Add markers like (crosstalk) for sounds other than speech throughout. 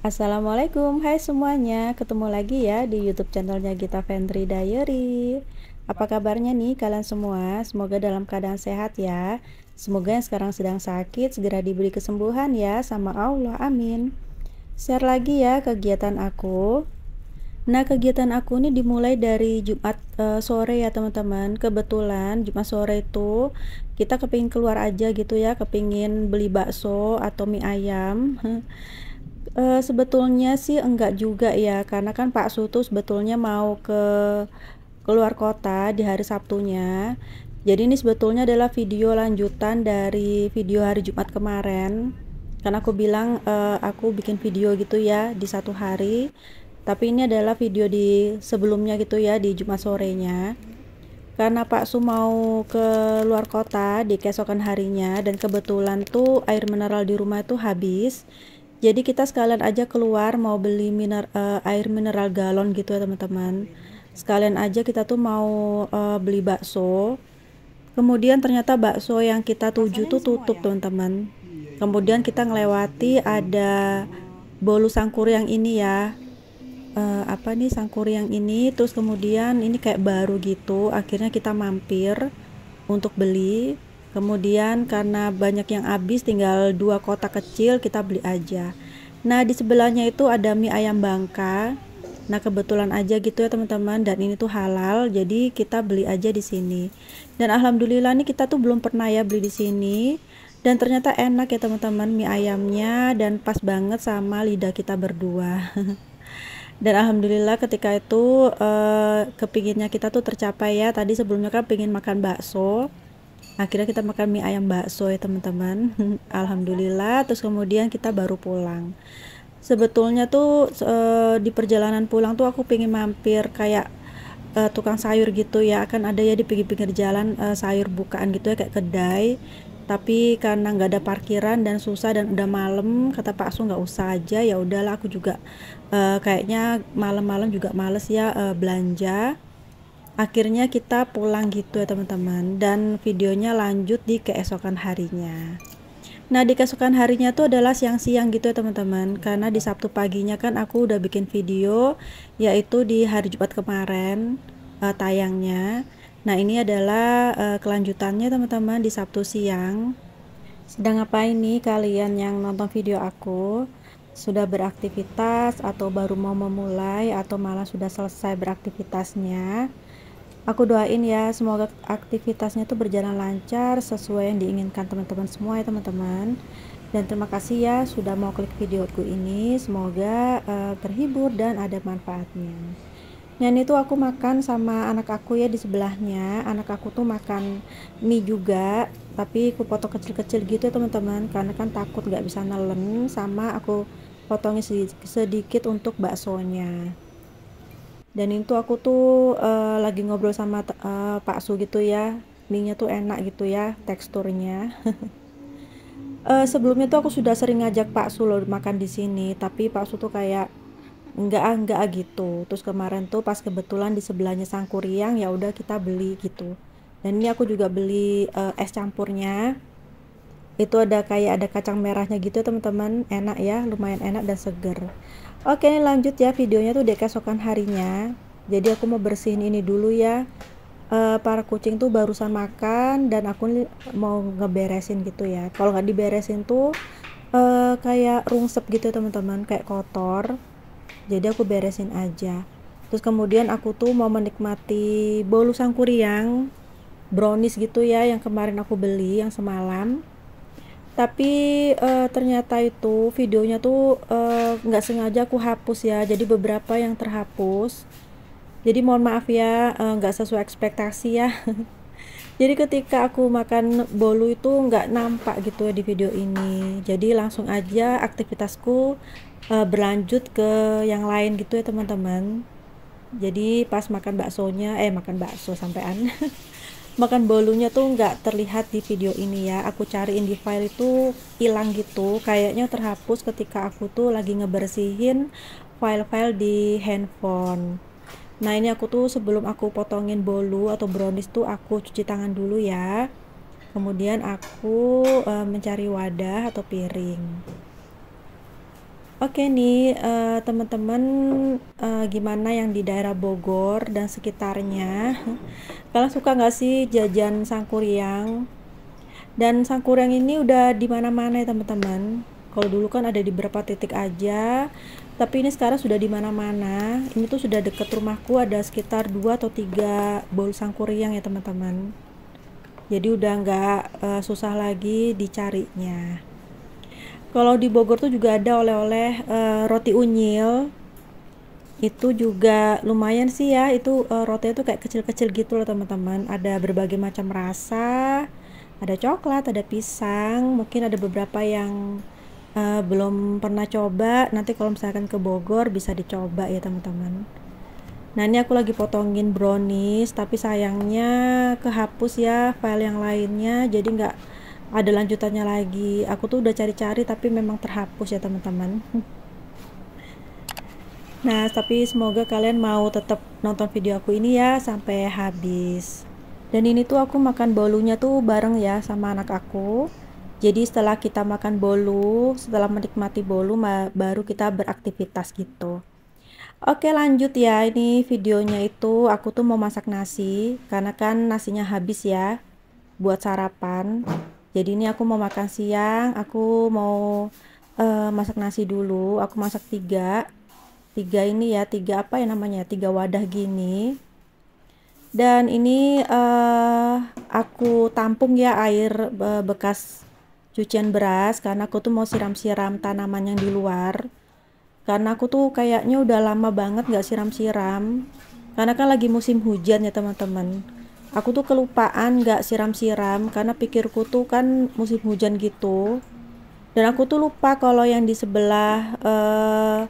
Assalamualaikum, hai semuanya Ketemu lagi ya di youtube channelnya Gita Fendri Diary Apa kabarnya nih kalian semua? Semoga dalam keadaan sehat ya Semoga yang sekarang sedang sakit segera diberi kesembuhan ya sama Allah, amin Share lagi ya kegiatan aku Nah kegiatan aku ini dimulai dari Jumat uh, sore ya teman-teman Kebetulan Jumat sore itu kita kepingin keluar aja gitu ya Kepingin beli bakso atau mie ayam (laughs) E, sebetulnya sih enggak juga ya, karena kan Pak Sutu sebetulnya mau ke keluar kota di hari Sabtunya. Jadi ini sebetulnya adalah video lanjutan dari video hari Jumat kemarin. Karena aku bilang e, aku bikin video gitu ya di satu hari. Tapi ini adalah video di sebelumnya gitu ya di Jumat sorenya. Karena Pak Su mau ke luar kota di keesokan harinya dan kebetulan tuh air mineral di rumah itu habis jadi kita sekalian aja keluar mau beli miner, uh, eh, air mineral galon gitu ya teman-teman sekalian aja kita tuh mau uh, beli bakso kemudian ternyata bakso yang kita tuju tuh tutup ya? teman-teman kemudian kita ngelewati ada bolu sangkur yang ini ya uh, apa nih sangkur yang ini terus kemudian ini kayak baru gitu akhirnya kita mampir untuk beli Kemudian karena banyak yang habis tinggal dua kotak kecil kita beli aja. Nah, di sebelahnya itu ada mie ayam bangka. Nah, kebetulan aja gitu ya teman-teman dan ini tuh halal, jadi kita beli aja di sini. Dan alhamdulillah nih kita tuh belum pernah ya beli di sini. Dan ternyata enak ya teman-teman mie ayamnya dan pas banget sama lidah kita berdua. (laughs) dan alhamdulillah ketika itu eh, kepinginnya kita tuh tercapai ya. Tadi sebelumnya kan pingin makan bakso akhirnya kita makan mie ayam bakso ya teman-teman (laughs) alhamdulillah terus kemudian kita baru pulang sebetulnya tuh e, di perjalanan pulang tuh aku pengen mampir kayak e, tukang sayur gitu ya akan ada ya di pinggir-pinggir jalan e, sayur bukaan gitu ya kayak kedai tapi karena nggak ada parkiran dan susah dan udah malam kata Pak Su nggak usah aja ya udahlah aku juga uh, kayaknya malam-malam juga males ya uh, belanja akhirnya kita pulang gitu ya teman-teman dan videonya lanjut di keesokan harinya nah di keesokan harinya tuh adalah siang-siang gitu ya teman-teman karena di Sabtu paginya kan aku udah bikin video yaitu di hari Jumat kemarin uh, tayangnya nah ini adalah uh, kelanjutannya teman-teman di Sabtu siang sedang apa ini kalian yang nonton video aku sudah beraktivitas atau baru mau memulai atau malah sudah selesai beraktivitasnya Aku doain ya semoga aktivitasnya itu berjalan lancar sesuai yang diinginkan teman-teman semua ya teman-teman. Dan terima kasih ya sudah mau klik videoku ini. Semoga uh, terhibur dan ada manfaatnya. Nyan itu aku makan sama anak aku ya di sebelahnya. Anak aku tuh makan mie juga, tapi aku potong kecil-kecil gitu ya teman-teman karena kan takut nggak bisa nelen sama aku potongnya sedikit untuk baksonya dan itu aku tuh uh, lagi ngobrol sama uh, Pak Su gitu ya mie-nya tuh enak gitu ya teksturnya uh, (laughs) sebelumnya tuh aku sudah sering ngajak Pak Su loh makan di sini tapi Pak Su tuh kayak enggak ah, enggak ah, gitu terus kemarin tuh pas kebetulan di sebelahnya Sangkuriang ya udah kita beli gitu dan ini aku juga beli uh, es campurnya itu ada kayak ada kacang merahnya gitu teman-teman enak ya lumayan enak dan seger Oke ini lanjut ya videonya tuh keesokan harinya jadi aku mau bersihin ini dulu ya e, para kucing tuh barusan makan dan aku mau ngeberesin gitu ya kalau nggak diberesin tuh e, kayak rungsep gitu ya, teman-teman kayak kotor jadi aku beresin aja terus kemudian aku tuh mau menikmati bolu sangkuriang brownies gitu ya yang kemarin aku beli yang semalam tapi e, ternyata itu videonya tuh e, nggak uh, sengaja aku hapus ya jadi beberapa yang terhapus jadi mohon maaf ya eh, nggak uh, sesuai ekspektasi ya (laughs) jadi ketika aku makan bolu itu nggak nampak gitu ya di video ini jadi langsung aja aktivitasku uh, berlanjut ke yang lain gitu ya teman-teman jadi pas makan baksonya eh makan bakso sampean (laughs) makan bolunya tuh nggak terlihat di video ini ya aku cariin di file itu hilang gitu kayaknya terhapus ketika aku tuh lagi ngebersihin file-file di handphone nah ini aku tuh sebelum aku potongin bolu atau brownies tuh aku cuci tangan dulu ya kemudian aku e, mencari wadah atau piring Oke nih uh, teman-teman uh, gimana yang di daerah Bogor dan sekitarnya kalian suka nggak sih jajan sangkuriang dan sangkuriang ini udah di mana-mana ya teman-teman kalau dulu kan ada di beberapa titik aja tapi ini sekarang sudah di mana-mana ini tuh sudah deket rumahku ada sekitar dua atau tiga bol sangkuriang ya teman-teman jadi udah nggak uh, susah lagi dicarinya kalau di Bogor tuh juga ada oleh-oleh uh, roti unyil. Itu juga lumayan sih ya. Itu uh, eh, rotinya itu kayak kecil-kecil gitu loh, teman-teman. Ada berbagai macam rasa. Ada coklat, ada pisang, mungkin ada beberapa yang uh, belum pernah coba. Nanti kalau misalkan ke Bogor bisa dicoba ya, teman-teman. Nah ini aku lagi potongin brownies tapi sayangnya kehapus ya file yang lainnya jadi nggak ada lanjutannya lagi aku tuh udah cari-cari tapi memang terhapus ya teman-teman (laughs) nah tapi semoga kalian mau tetap nonton video aku ini ya sampai habis dan ini tuh aku makan bolunya tuh bareng ya sama anak aku jadi setelah kita makan bolu, setelah menikmati bolu baru kita beraktivitas gitu. Oke lanjut ya, ini videonya itu aku tuh mau masak nasi karena kan nasinya habis ya buat sarapan jadi ini aku mau makan siang aku mau uh, masak nasi dulu aku masak tiga tiga ini ya tiga apa ya namanya tiga wadah gini dan ini uh, aku tampung ya air bekas cucian beras karena aku tuh mau siram-siram tanaman yang di luar karena aku tuh kayaknya udah lama banget gak siram-siram karena kan lagi musim hujan ya teman-teman aku tuh kelupaan gak siram-siram karena pikirku tuh kan musim hujan gitu dan aku tuh lupa kalau yang di sebelah uh,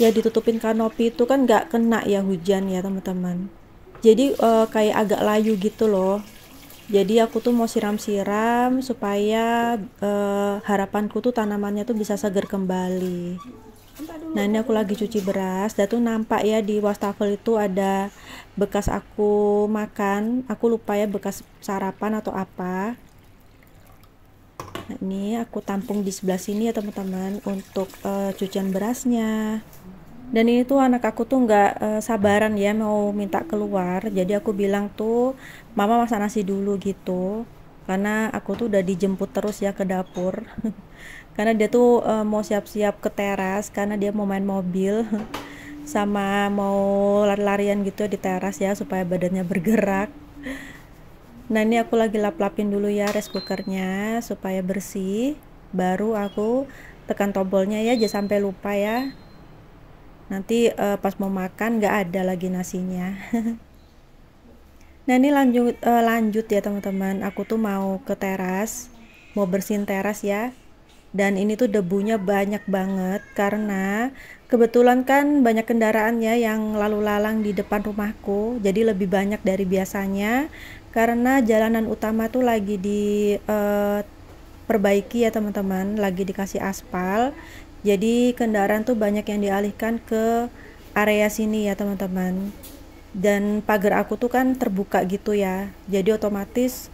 ya ditutupin kanopi itu kan gak kena ya hujan ya teman-teman jadi uh, kayak agak layu gitu loh jadi aku tuh mau siram-siram supaya uh, harapanku tuh tanamannya tuh bisa seger kembali nah ini aku lagi cuci beras dan tuh nampak ya di wastafel itu ada bekas aku makan aku lupa ya bekas sarapan atau apa nah, ini aku tampung di sebelah sini ya teman-teman untuk uh, cucian berasnya dan ini tuh anak aku tuh nggak uh, sabaran ya mau minta keluar jadi aku bilang tuh mama masak nasi dulu gitu karena aku tuh udah dijemput terus ya ke dapur (laughs) karena dia tuh uh, mau siap-siap ke teras karena dia mau main mobil (laughs) sama mau lari-larian gitu di teras ya supaya badannya bergerak nah ini aku lagi lap-lapin dulu ya rice cookernya supaya bersih baru aku tekan tombolnya ya jangan sampai lupa ya nanti uh, pas mau makan gak ada lagi nasinya (laughs) nah ini lanjut uh, lanjut ya teman-teman aku tuh mau ke teras mau bersihin teras ya dan ini tuh debunya banyak banget karena Kebetulan kan banyak kendaraannya yang lalu lalang di depan rumahku, jadi lebih banyak dari biasanya karena jalanan utama tuh lagi diperbaiki eh, ya teman-teman, lagi dikasih aspal. Jadi kendaraan tuh banyak yang dialihkan ke area sini ya teman-teman. Dan pagar aku tuh kan terbuka gitu ya, jadi otomatis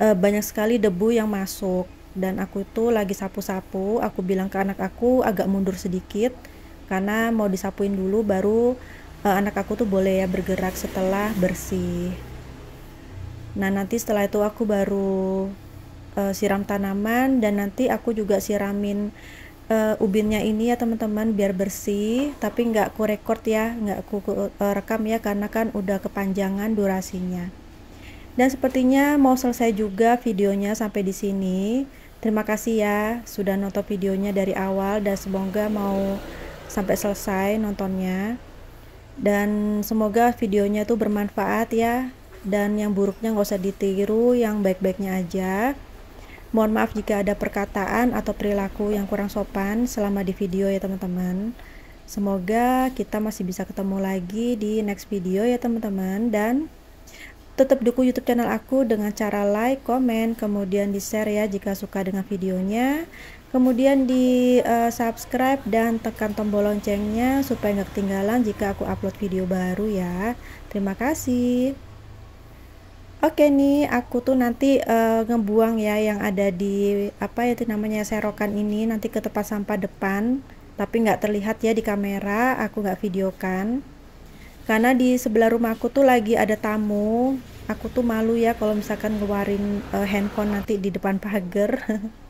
uh, banyak sekali debu yang masuk. Dan aku tuh lagi sapu-sapu, aku bilang ke anak aku agak mundur sedikit karena mau disapuin dulu baru uh, anak aku tuh boleh ya bergerak setelah bersih nah nanti setelah itu aku baru uh, siram tanaman dan nanti aku juga siramin uh, ubinnya ini ya teman-teman biar bersih tapi nggak aku record ya nggak aku uh, rekam ya karena kan udah kepanjangan durasinya dan sepertinya mau selesai juga videonya sampai di sini terima kasih ya sudah nonton videonya dari awal dan semoga mau sampai selesai nontonnya dan semoga videonya tuh bermanfaat ya dan yang buruknya nggak usah ditiru yang baik-baiknya aja mohon maaf jika ada perkataan atau perilaku yang kurang sopan selama di video ya teman-teman semoga kita masih bisa ketemu lagi di next video ya teman-teman dan tetap dukung YouTube channel aku dengan cara like, komen, kemudian di-share ya jika suka dengan videonya. Kemudian di uh, subscribe dan tekan tombol loncengnya supaya nggak ketinggalan jika aku upload video baru ya. Terima kasih. Oke nih, aku tuh nanti uh, ngebuang ya yang ada di apa ya itu namanya serokan ini nanti ke tempat sampah depan, tapi nggak terlihat ya di kamera, aku nggak videokan. Karena di sebelah rumah aku tuh lagi ada tamu, aku tuh malu ya kalau misalkan ngeluarin uh, handphone nanti di depan pagar. (laughs)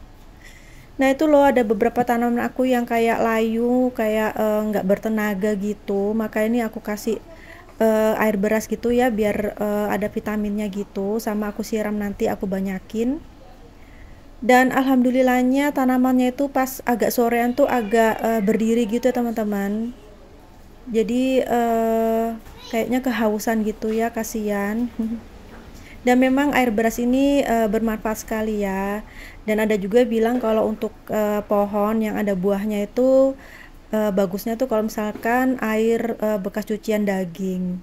Nah itu loh ada beberapa tanaman aku yang kayak layu, kayak eh, nggak uh, bertenaga gitu. Maka ini aku kasih uh, air beras gitu ya biar uh, ada vitaminnya gitu. Sama aku siram nanti aku banyakin. Dan alhamdulillahnya tanamannya itu pas agak sorean tuh agak uh, berdiri gitu ya teman-teman. Jadi uh, kayaknya kehausan gitu ya kasihan. (laughs) Dan memang air beras ini e, bermanfaat sekali ya. Dan ada juga bilang kalau untuk e, pohon yang ada buahnya itu e, bagusnya tuh kalau misalkan air e, bekas cucian daging.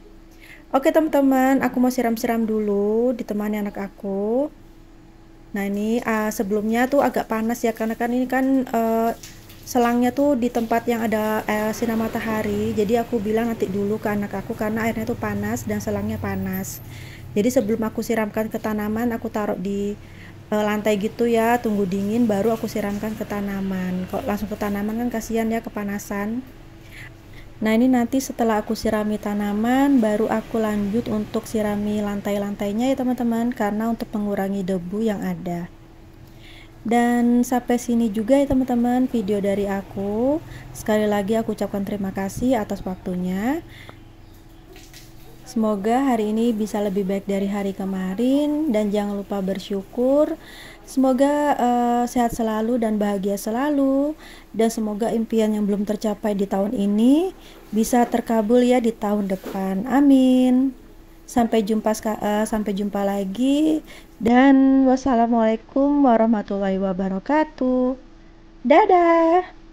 Oke teman-teman, aku mau siram-siram dulu ditemani anak aku. Nah ini uh, sebelumnya tuh agak panas ya karena kan ini kan uh, selangnya tuh di tempat yang ada uh, sinar matahari. Jadi aku bilang nanti dulu ke anak aku karena airnya tuh panas dan selangnya panas. Jadi sebelum aku siramkan ke tanaman, aku taruh di e, lantai gitu ya, tunggu dingin baru aku siramkan ke tanaman. Kalau langsung ke tanaman kan kasihan ya kepanasan. Nah, ini nanti setelah aku sirami tanaman, baru aku lanjut untuk sirami lantai-lantainya ya teman-teman, karena untuk mengurangi debu yang ada. Dan sampai sini juga ya teman-teman video dari aku. Sekali lagi aku ucapkan terima kasih atas waktunya. Semoga hari ini bisa lebih baik dari hari kemarin dan jangan lupa bersyukur. Semoga uh, sehat selalu dan bahagia selalu dan semoga impian yang belum tercapai di tahun ini bisa terkabul ya di tahun depan. Amin. Sampai jumpa uh, sampai jumpa lagi dan wassalamualaikum warahmatullahi wabarakatuh. Dadah.